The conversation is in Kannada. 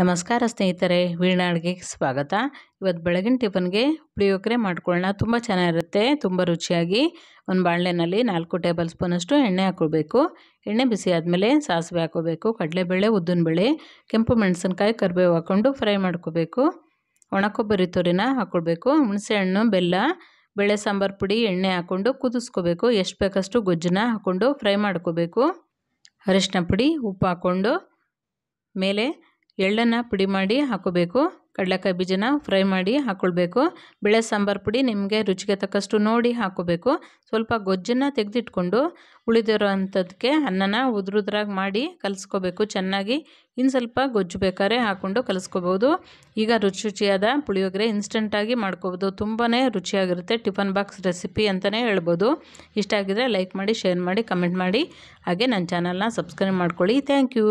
ನಮಸ್ಕಾರ ಸ್ನೇಹಿತರೆ ವೀಣಾ ಅಡುಗೆಗೆ ಸ್ವಾಗತ ಇವತ್ತು ಬೆಳಗಿನ ಟಿಫನ್ಗೆ ಪುಳಿಯೋಗರೆ ಮಾಡ್ಕೊಳ್ಳೋಣ ತುಂಬ ಚೆನ್ನಾಗಿರುತ್ತೆ ತುಂಬ ರುಚಿಯಾಗಿ ಒಂದು ಬಾಳೆನಲ್ಲಿ ನಾಲ್ಕು ಟೇಬಲ್ ಸ್ಪೂನಷ್ಟು ಎಣ್ಣೆ ಹಾಕ್ಕೊಳ್ಬೇಕು ಎಣ್ಣೆ ಬಿಸಿ ಆದಮೇಲೆ ಸಾಸಿವೆ ಹಾಕೋಬೇಕು ಕಡಲೆಬೇಳೆ ಉದ್ದಿನಬೇಳೆ ಕೆಂಪು ಮೆಣಸಿನ್ಕಾಯಿ ಕರಿಬೇವು ಹಾಕ್ಕೊಂಡು ಫ್ರೈ ಮಾಡ್ಕೋಬೇಕು ಒಣಕೊಬ್ಬರಿ ಕೊಬ್ಬರಿ ತುರಿನ ಹಾಕ್ಕೊಳ್ಬೇಕು ಹುಣಸೆಹಣ್ಣು ಬೆಲ್ಲ ಬೇಳೆ ಸಾಂಬಾರು ಪುಡಿ ಎಣ್ಣೆ ಹಾಕ್ಕೊಂಡು ಕುದಿಸ್ಕೋಬೇಕು ಎಷ್ಟು ಬೇಕಷ್ಟು ಗೊಜ್ಜನ್ನ ಹಾಕ್ಕೊಂಡು ಫ್ರೈ ಮಾಡ್ಕೋಬೇಕು ಅರಿಶಿನ ಪುಡಿ ಉಪ್ಪು ಹಾಕ್ಕೊಂಡು ಮೇಲೆ ಎಳ್ಳನ್ನು ಪುಡಿ ಮಾಡಿ ಹಾಕೋಬೇಕು ಕಡಲೆಕಾಯಿ ಬೀಜನ ಫ್ರೈ ಮಾಡಿ ಹಾಕ್ಕೊಳ್ಬೇಕು ಬೆಳೆ ಸಾಂಬಾರು ಪುಡಿ ನಿಮಗೆ ರುಚಿಗೆ ತಕ್ಕಷ್ಟು ನೋಡಿ ಹಾಕೋಬೇಕು ಸ್ವಲ್ಪ ಗೊಜ್ಜನ್ನು ತೆಗೆದಿಟ್ಕೊಂಡು ಉಳಿದಿರೋ ಅಂಥದ್ದಕ್ಕೆ ಅನ್ನನ ಉದ್ರುದ್ರಾಗಿ ಮಾಡಿ ಕಲಿಸ್ಕೋಬೇಕು ಚೆನ್ನಾಗಿ ಇನ್ನು ಸ್ವಲ್ಪ ಗೊಜ್ಜು ಬೇಕಾದ್ರೆ ಹಾಕ್ಕೊಂಡು ಕಲಿಸ್ಕೋಬೋದು ಈಗ ರುಚಿ ರುಚಿಯಾದ ಪುಳಿಯೋಗರೆ ಇನ್ಸ್ಟೆಂಟಾಗಿ ಮಾಡ್ಕೋಬೋದು ತುಂಬಾ ರುಚಿಯಾಗಿರುತ್ತೆ ಟಿಫನ್ ಬಾಕ್ಸ್ ರೆಸಿಪಿ ಅಂತಲೇ ಹೇಳ್ಬೋದು ಇಷ್ಟ ಆಗಿದರೆ ಲೈಕ್ ಮಾಡಿ ಶೇರ್ ಮಾಡಿ ಕಮೆಂಟ್ ಮಾಡಿ ಹಾಗೆ ನನ್ನ ಚಾನಲ್ನ ಸಬ್ಸ್ಕ್ರೈಬ್ ಮಾಡ್ಕೊಳ್ಳಿ ಥ್ಯಾಂಕ್ ಯು